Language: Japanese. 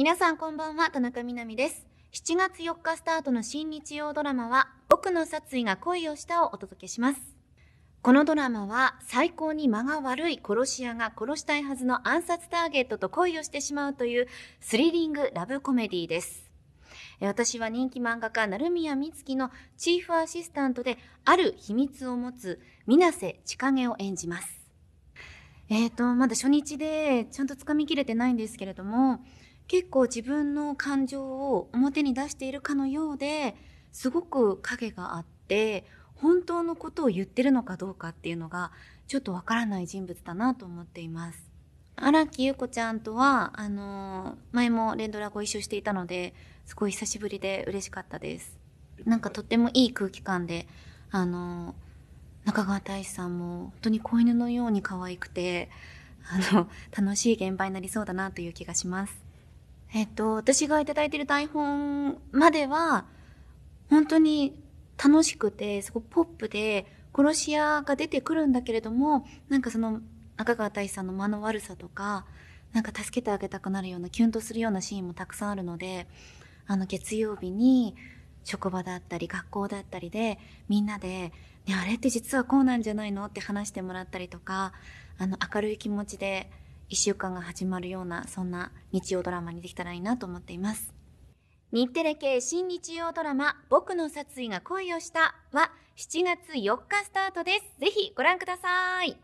皆さんこんばんは、田中みな実です。7月4日スタートの新日曜ドラマは、僕の殺意が恋をしたをお届けします。このドラマは最高に間が悪い殺し屋が殺したいはずの暗殺ターゲットと恋をしてしまうというスリリングラブコメディです。私は人気漫画家、成宮美月のチーフアシスタントで、ある秘密を持つ、水瀬千景を演じます。えっ、ー、と、まだ初日でちゃんとつかみきれてないんですけれども、結構自分の感情を表に出しているかのようですごく影があって本当のことを言ってるのかどうかっていうのがちょっとわからない人物だなと思っています。荒木優子ちゃんとはあの前も連ドラご一緒していたのですごい久しぶりで嬉しかったです。なんかとってもいい空気感であの中川大志さんも本当に子犬のように可愛くてあの楽しい現場になりそうだなという気がします。えっと、私がいただいている台本までは、本当に楽しくて、すごくポップで、殺し屋が出てくるんだけれども、なんかその、赤川大志さんの間の悪さとか、なんか助けてあげたくなるような、キュンとするようなシーンもたくさんあるので、あの、月曜日に、職場だったり、学校だったりで、みんなで、ね、あれって実はこうなんじゃないのって話してもらったりとか、あの、明るい気持ちで、一週間が始まるような、そんな日曜ドラマにできたらいいなと思っています。日テレ系新日曜ドラマ、僕の殺意が恋をしたは7月4日スタートです。ぜひご覧ください。